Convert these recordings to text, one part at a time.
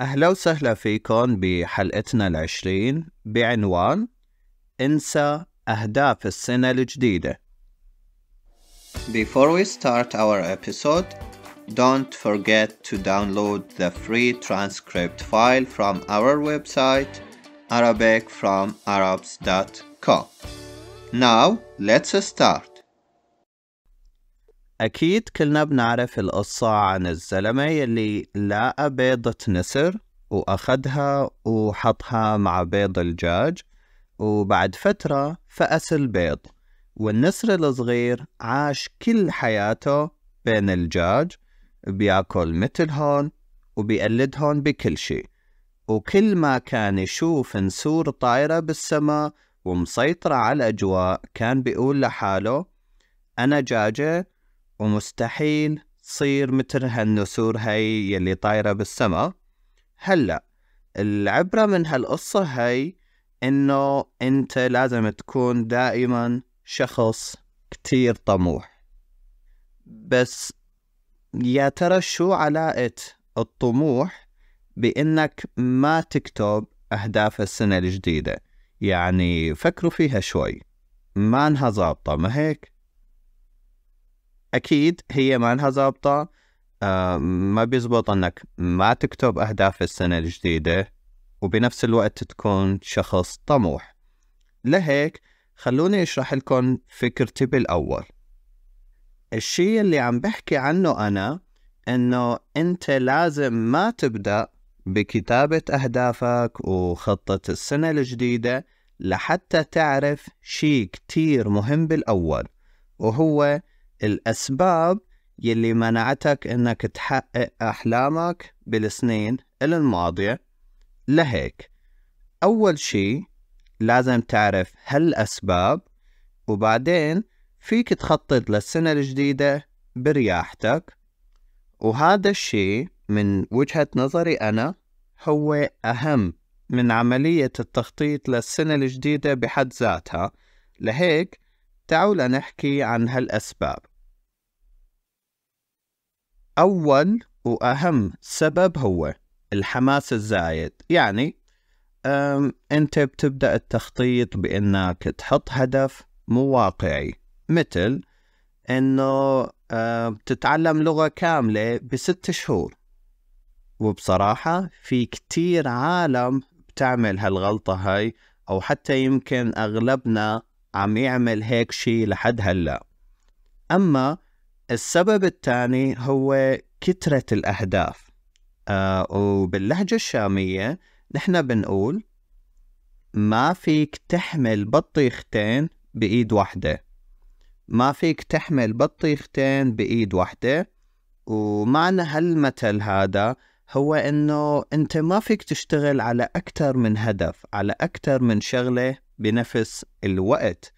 أهلا وسهلا فيكم بحلقتنا العشرين بعنوان انسى أهداف السنة الجديدة Before we start our episode, don't forget to download the free transcript file from our website arabicfromarabs.com. Now, let's start. أكيد كلنا بنعرف القصة عن الزلمة يلي لقى بيضة نسر وأخدها وحطها مع بيض الجاج وبعد فترة فأس البيض والنسر الصغير عاش كل حياته بين الجاج بياكل وبيقلد هون بكل شيء وكل ما كان يشوف نسور طايرة بالسماء ومسيطرة على الأجواء كان بيقول لحاله أنا جاجة ومستحيل تصير مثل هالنسور هاي يلي طايرة بالسما هلأ العبرة من هالقصة هاي إنه أنت لازم تكون دائما شخص كتير طموح بس يا ترى شو علاقة الطموح بإنك ما تكتب أهداف السنة الجديدة يعني فكروا فيها شوي ما انها ظابطة ما هيك؟ اكيد هي ما انها ظابطه آه ما بيزبط انك ما تكتب اهداف السنه الجديده وبنفس الوقت تكون شخص طموح لهيك خلوني اشرح لكم فكرتي بالاول الشيء اللي عم بحكي عنه انا انه انت لازم ما تبدا بكتابه اهدافك وخطه السنه الجديده لحتى تعرف شيء كتير مهم بالاول وهو الأسباب يلي منعتك إنك تحقق أحلامك بالسنين الماضية لهيك أول شي لازم تعرف هالأسباب وبعدين فيك تخطط للسنة الجديدة برياحتك وهذا الشي من وجهة نظري أنا هو أهم من عملية التخطيط للسنة الجديدة بحد ذاتها لهيك تعالوا لنحكي عن هالأسباب أول وأهم سبب هو الحماس الزايد يعني أنت بتبدأ التخطيط بأنك تحط هدف مو واقعي مثل أنه بتتعلم لغة كاملة بست شهور وبصراحة في كتير عالم بتعمل هالغلطة هاي أو حتى يمكن أغلبنا عم يعمل هيك شي لحد هلأ أما السبب الثاني هو كثرة الأهداف آه وباللهجة الشامية نحن بنقول ما فيك تحمل بطيختين بإيد واحدة ما فيك تحمل بطيختين بإيد واحدة ومعنى هالمثل هذا هو إنه أنت ما فيك تشتغل على أكثر من هدف على أكثر من شغلة بنفس الوقت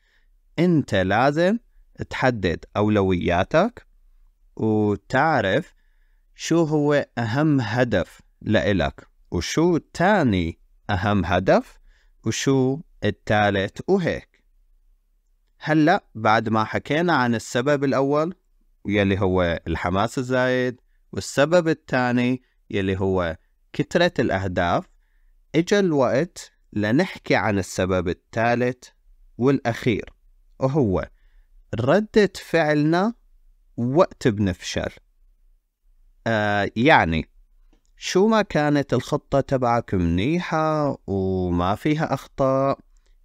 أنت لازم تحدد أولوياتك وتعرف شو هو أهم هدف لإلك وشو تاني أهم هدف وشو التالت وهيك هلأ بعد ما حكينا عن السبب الأول يلي هو الحماس الزايد والسبب الثاني يلي هو كثرة الأهداف إجا الوقت لنحكي عن السبب الثالث والأخير وهو ردة فعلنا وقت بنفشل آه يعني شو ما كانت الخطة تبعك منيحة وما فيها أخطاء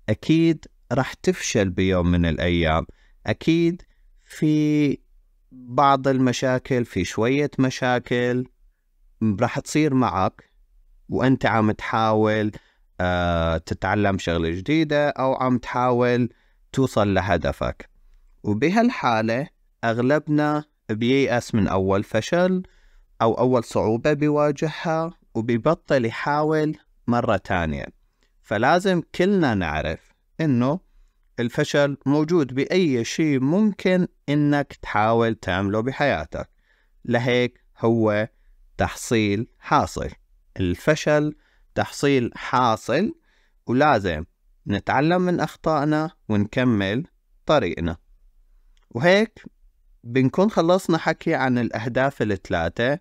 أكيد رح تفشل بيوم من الأيام أكيد في بعض المشاكل في شوية مشاكل رح تصير معك وأنت عم تحاول آه تتعلم شغلة جديدة أو عم تحاول توصل لهدفك وبهالحالة أغلبنا بييأس من أول فشل أو أول صعوبة بيواجهها وبيبطل يحاول مرة تانية فلازم كلنا نعرف إنه الفشل موجود بأي شيء ممكن إنك تحاول تعمله بحياتك لهيك هو تحصيل حاصل الفشل تحصيل حاصل ولازم نتعلم من أخطائنا ونكمل طريقنا وهيك بنكون خلصنا حكي عن الأهداف الثلاثة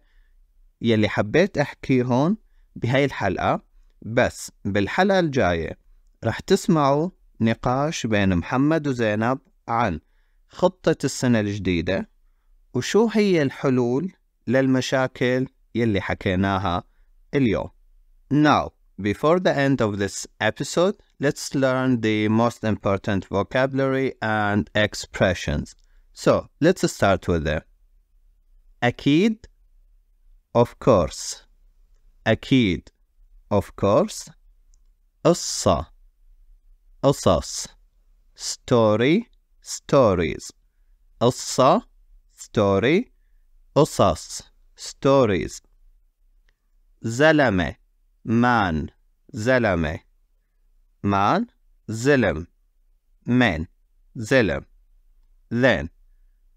يلي حبيت هون بهاي الحلقة بس بالحلقة الجاية رح تسمعوا نقاش بين محمد وزينب عن خطة السنة الجديدة وشو هي الحلول للمشاكل يلي حكيناها اليوم. Now, before the end of this episode, let's learn the most important vocabulary and expressions. So let's start with them. Akid, of course. Akid, of course. a qisas. Story, stories. Qissa, story. Qisas, stories. Zalame, man. Zalame, man. Zilm, men. Zilm. Then.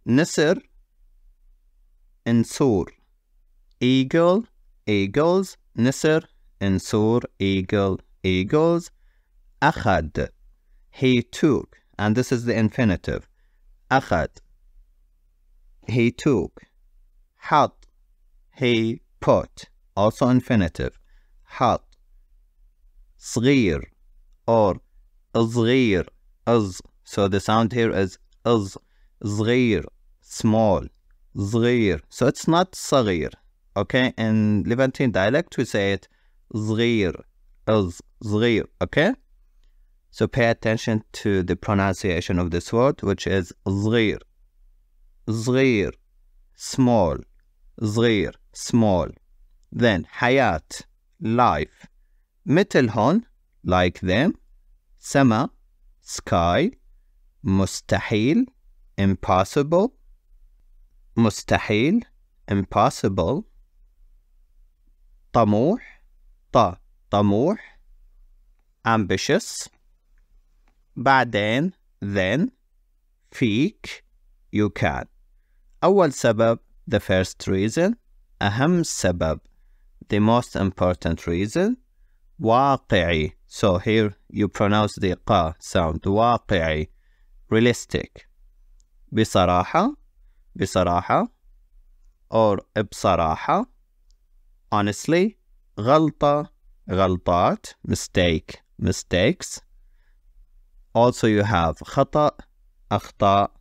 Nasr and Sur. Eagle, eagles, Nasr and Sur, eagle, eagles. Akhad, he took, and this is the infinitive. Akhad, he took. Hat, he put, also infinitive. Hat. صغير or صغير Az. so the sound here is Az. صغير small, صغير. So it's not صغير. Okay, in Levantine dialect we say it صغير is صغير. Okay, so pay attention to the pronunciation of this word, which is صغير. صغير, small. صغير, small. Then حياة, life. مثل like them. sama, sky. مستحيل, impossible. مستحيل impossible طموح ط طموح ambitious بعدين then فيك you can أول سبب the first reason أهم سبب the most important reason واقعي so here you pronounce the ق sound واقعي realistic بصراحة بصراحة or بصراحة honestly غلطة غلطات mistake mistakes also you have خطأ أخطاء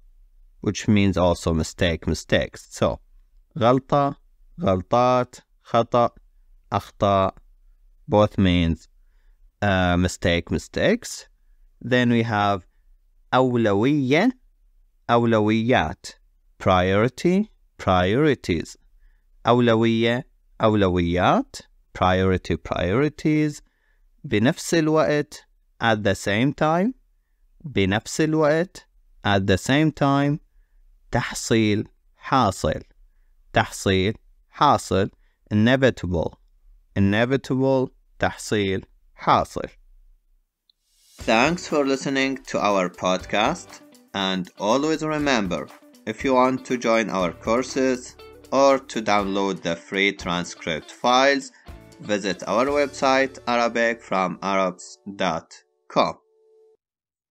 which means also mistake mistakes so غلطة غلطات خطأ أخطاء both means uh, mistake mistakes then we have أولوية أولويات priority, priorities. أولوية, أولويات. Priority, priorities. بنفس الوقت, at the same time. بنفس الوقت, at the same time. تحصيل, حاصل. تحصيل, حاصل. Inevitable, inevitable. تحصيل, حاصل. Thanks for listening to our podcast and always remember if you want to join our courses or to download the free transcript files, visit our website arabicfromarabs.com.